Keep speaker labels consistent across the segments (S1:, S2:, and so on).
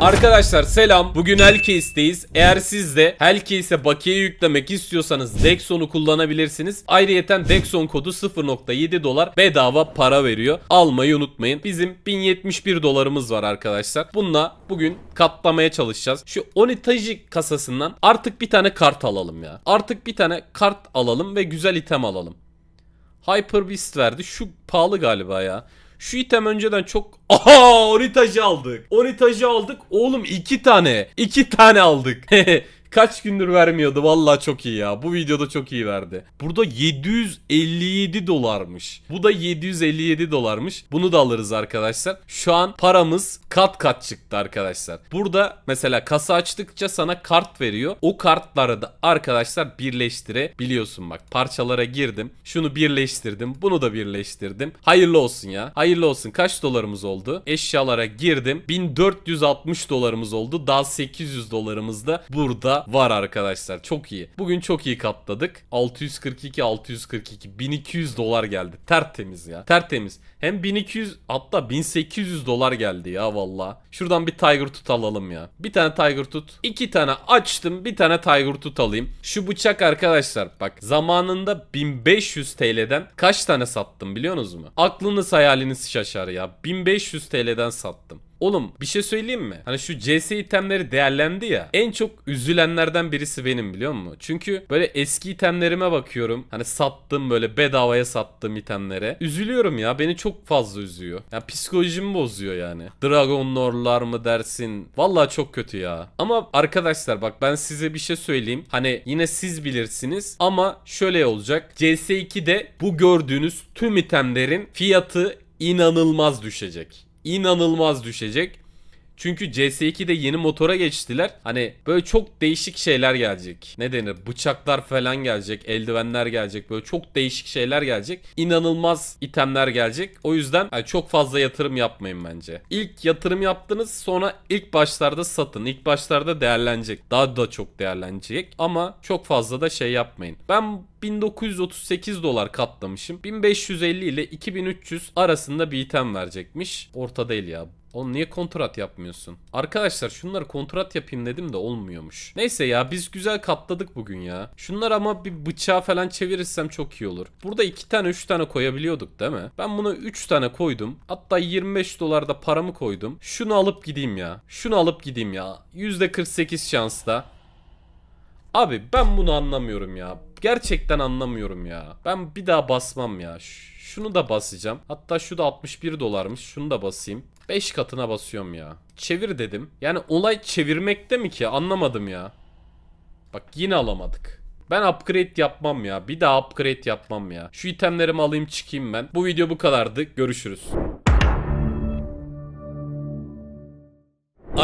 S1: Arkadaşlar selam. Bugün Hellcase'deyiz. Eğer siz de Hellcase'e bakiye yüklemek istiyorsanız Dexon'u kullanabilirsiniz. Ayrıyeten Dexon kodu 0.7 dolar bedava para veriyor. Almayı unutmayın. Bizim 1071 dolarımız var arkadaşlar. Bununla bugün katlamaya çalışacağız. Şu Onitajik kasasından artık bir tane kart alalım ya. Artık bir tane kart alalım ve güzel item alalım. Hyper Beast verdi. Şu pahalı galiba ya. Şu item önceden çok... Aha! Onitajı aldık. Onitajı aldık. Oğlum iki tane. iki tane aldık. Kaç gündür vermiyordu. Valla çok iyi ya. Bu videoda çok iyi verdi. Burada 757 dolarmış. Bu da 757 dolarmış. Bunu da alırız arkadaşlar. Şu an paramız kat kat çıktı arkadaşlar. Burada mesela kasa açtıkça sana kart veriyor. O kartları da arkadaşlar birleştirebiliyorsun bak. Parçalara girdim. Şunu birleştirdim. Bunu da birleştirdim. Hayırlı olsun ya. Hayırlı olsun. Kaç dolarımız oldu? Eşyalara girdim. 1460 dolarımız oldu. Daha 800 dolarımız da burada var arkadaşlar. Çok iyi. Bugün çok iyi katladık. 642 642 1200 dolar geldi. Tertemiz ya. Tertemiz. Hem 1200 hatta 1800 dolar geldi ya valla. Şuradan bir Tiger Tut alalım ya. Bir tane Tiger Tut. iki tane açtım. Bir tane Tiger Tut alayım. Şu bıçak arkadaşlar bak zamanında 1500 TL'den kaç tane sattım biliyorsunuz mu? Aklınız hayaliniz şaşar ya. 1500 TL'den sattım. Oğlum bir şey söyleyeyim mi? Hani şu CS itemleri değerlendi ya. En çok üzülenlerden birisi benim biliyor musun? Çünkü böyle eski itemlerime bakıyorum. Hani sattım böyle bedavaya sattığım itemlere. Üzülüyorum ya. Beni çok fazla üzüyor. Ya yani psikolojimi bozuyor yani. Dragon Lord'lar mı dersin? Vallahi çok kötü ya. Ama arkadaşlar bak ben size bir şey söyleyeyim. Hani yine siz bilirsiniz ama şöyle olacak. CS2'de bu gördüğünüz tüm itemlerin fiyatı inanılmaz düşecek inanılmaz düşecek. Çünkü CS2'de yeni motora geçtiler. Hani böyle çok değişik şeyler gelecek. Ne denir? Bıçaklar falan gelecek. Eldivenler gelecek. Böyle çok değişik şeyler gelecek. İnanılmaz itemler gelecek. O yüzden yani çok fazla yatırım yapmayın bence. İlk yatırım yaptınız sonra ilk başlarda satın. İlk başlarda değerlenecek. Daha da çok değerlenecek. Ama çok fazla da şey yapmayın. Ben 1938 dolar katlamışım. 1550 ile 2300 arasında bir item verecekmiş. Orta değil ya. Oğlum niye kontrat yapmıyorsun? Arkadaşlar şunları kontrat yapayım dedim de olmuyormuş. Neyse ya biz güzel katladık bugün ya. Şunlar ama bir bıçağı falan çevirirsem çok iyi olur. Burada 2 tane 3 tane koyabiliyorduk değil mi? Ben buna 3 tane koydum. Hatta 25 dolar da paramı koydum. Şunu alıp gideyim ya. Şunu alıp gideyim ya. %48 şansla. Abi ben bunu anlamıyorum ya. Gerçekten anlamıyorum ya. Ben bir daha basmam ya. Şunu da basacağım. Hatta şu da 61 dolarmış. Şunu da basayım. 5 katına basıyorum ya. Çevir dedim. Yani olay çevirmekte mi ki? Anlamadım ya. Bak yine alamadık. Ben upgrade yapmam ya. Bir daha upgrade yapmam ya. Şu itemlerimi alayım çıkayım ben. Bu video bu kadardı. Görüşürüz.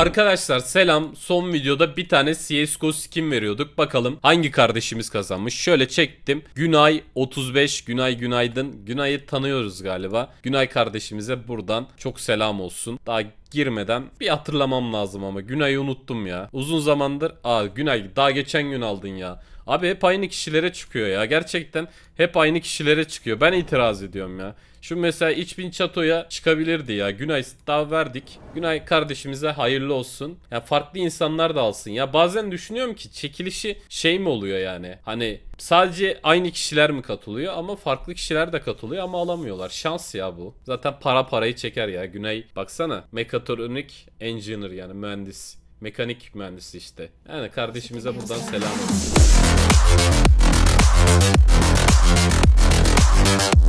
S1: Arkadaşlar selam. Son videoda bir tane CSGO skin veriyorduk. Bakalım hangi kardeşimiz kazanmış. Şöyle çektim. Günay 35. Günay günaydın. Günay'ı tanıyoruz galiba. Günay kardeşimize buradan çok selam olsun. Daha girmeden bir hatırlamam lazım ama Günay'ı unuttum ya. Uzun zamandır aa Günay daha geçen gün aldın ya. Abi hep aynı kişilere çıkıyor ya. Gerçekten hep aynı kişilere çıkıyor. Ben itiraz ediyorum ya. Şu mesela İçbin Çato'ya çıkabilirdi ya. Günay daha verdik. Günay kardeşimize hayırlı olsun. Ya farklı insanlar da alsın. Ya bazen düşünüyorum ki çekilişi şey mi oluyor yani? Hani Sadece aynı kişiler mi katılıyor ama farklı kişiler de katılıyor ama alamıyorlar. Şans ya bu. Zaten para parayı çeker ya. Güney baksana mekatronik engineer yani mühendis. Mekanik mühendisi işte. Yani kardeşimize buradan selam olsun.